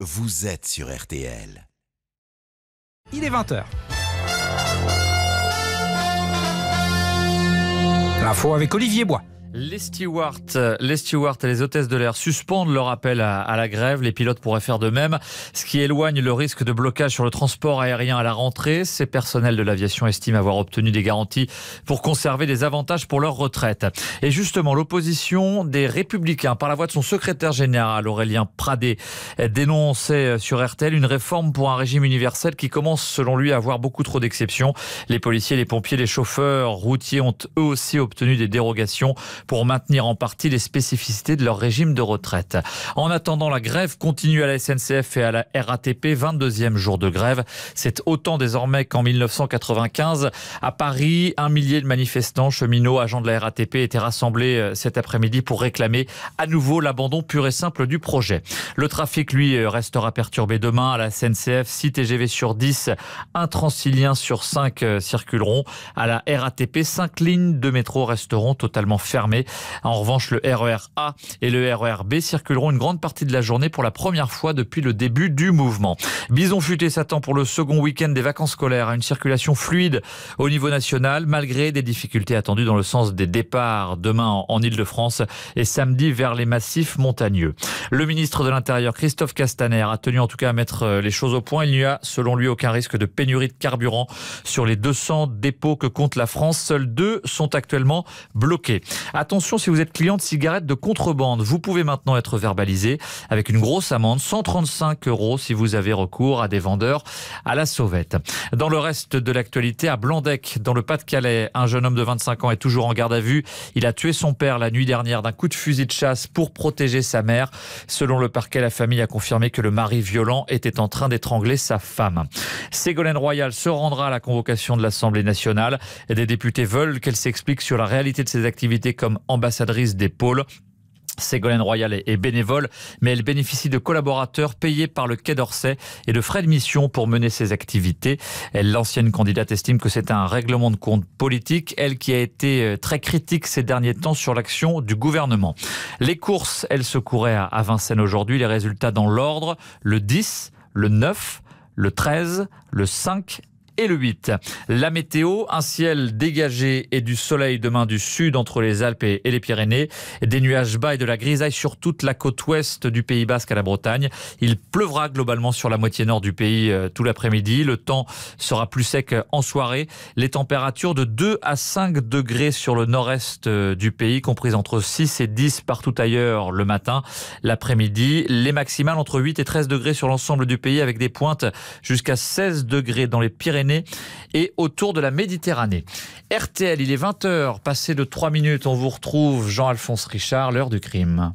Vous êtes sur RTL. Il est 20h. L'info avec Olivier Bois. Les stewards, les et les hôtesses de l'air suspendent leur appel à, la grève. Les pilotes pourraient faire de même, ce qui éloigne le risque de blocage sur le transport aérien à la rentrée. Ces personnels de l'aviation estiment avoir obtenu des garanties pour conserver des avantages pour leur retraite. Et justement, l'opposition des Républicains, par la voix de son secrétaire général Aurélien Pradé, dénonçait sur RTL une réforme pour un régime universel qui commence, selon lui, à avoir beaucoup trop d'exceptions. Les policiers, les pompiers, les chauffeurs routiers ont eux aussi obtenu des dérogations pour maintenir en partie les spécificités de leur régime de retraite. En attendant, la grève continue à la SNCF et à la RATP, 22e jour de grève. C'est autant désormais qu'en 1995. À Paris, un millier de manifestants, cheminots, agents de la RATP étaient rassemblés euh, cet après-midi pour réclamer à nouveau l'abandon pur et simple du projet. Le trafic, lui, euh, restera perturbé demain à la SNCF, 6 TGV sur 10, un Transilien sur 5 euh, circuleront. À la RATP, 5 lignes de métro resteront totalement fermées mais En revanche, le RER e A et le RER e B circuleront une grande partie de la journée pour la première fois depuis le début du mouvement. Bison futé s'attend pour le second week-end des vacances scolaires à une circulation fluide au niveau national, malgré des difficultés attendues dans le sens des départs demain en Ile-de-France et samedi vers les massifs montagneux. Le ministre de l'Intérieur, Christophe Castaner, a tenu en tout cas à mettre euh, les choses au point. Il n'y a, selon lui, aucun risque de pénurie de carburant sur les 200 dépôts que compte la France. Seuls deux sont actuellement bloqués. Attention si vous êtes client de cigarettes de contrebande, vous pouvez maintenant être verbalisé avec une grosse amende, 135 euros si vous avez recours à des vendeurs à la sauvette. Dans le reste de l'actualité, à Blandec, dans le Pas-de-Calais, un jeune homme de 25 ans est toujours en garde à vue. Il a tué son père la nuit dernière d'un coup de fusil de chasse pour protéger sa mère. Selon le parquet, la famille a confirmé que le mari violent était en train d'étrangler sa femme. Ségolène Royal se rendra à la convocation de l'Assemblée nationale. Des députés veulent qu'elle s'explique sur la réalité de ses activités ambassadrice des pôles. Ségolène Royal est bénévole, mais elle bénéficie de collaborateurs payés par le Quai d'Orsay et de frais de mission pour mener ses activités. Elle, l'ancienne candidate estime que c'est un règlement de compte politique, elle qui a été euh, très critique ces derniers temps sur l'action du gouvernement. Les courses, elle se courait à Vincennes aujourd'hui, les résultats dans l'ordre, le 10, le 9, le 13, le 5 et le 8. La météo, un ciel dégagé et du soleil demain du sud entre les Alpes et les Pyrénées, des nuages bas et de la grisaille sur toute la côte ouest du Pays Basque à la Bretagne. Il pleuvra globalement sur la moitié nord du pays euh, tout l'après-midi. Le temps sera plus sec en soirée. Les températures de 2 à 5 degrés sur le nord-est euh, du pays, comprises entre 6 et 10 partout ailleurs le matin. L'après-midi, les maximales entre 8 et 13 degrés sur l'ensemble du pays avec des pointes jusqu'à 16 degrés dans les Pyrénées et autour de la Méditerranée. RTL, il est 20h, passé de 3 minutes, on vous retrouve Jean-Alphonse Richard, l'heure du crime.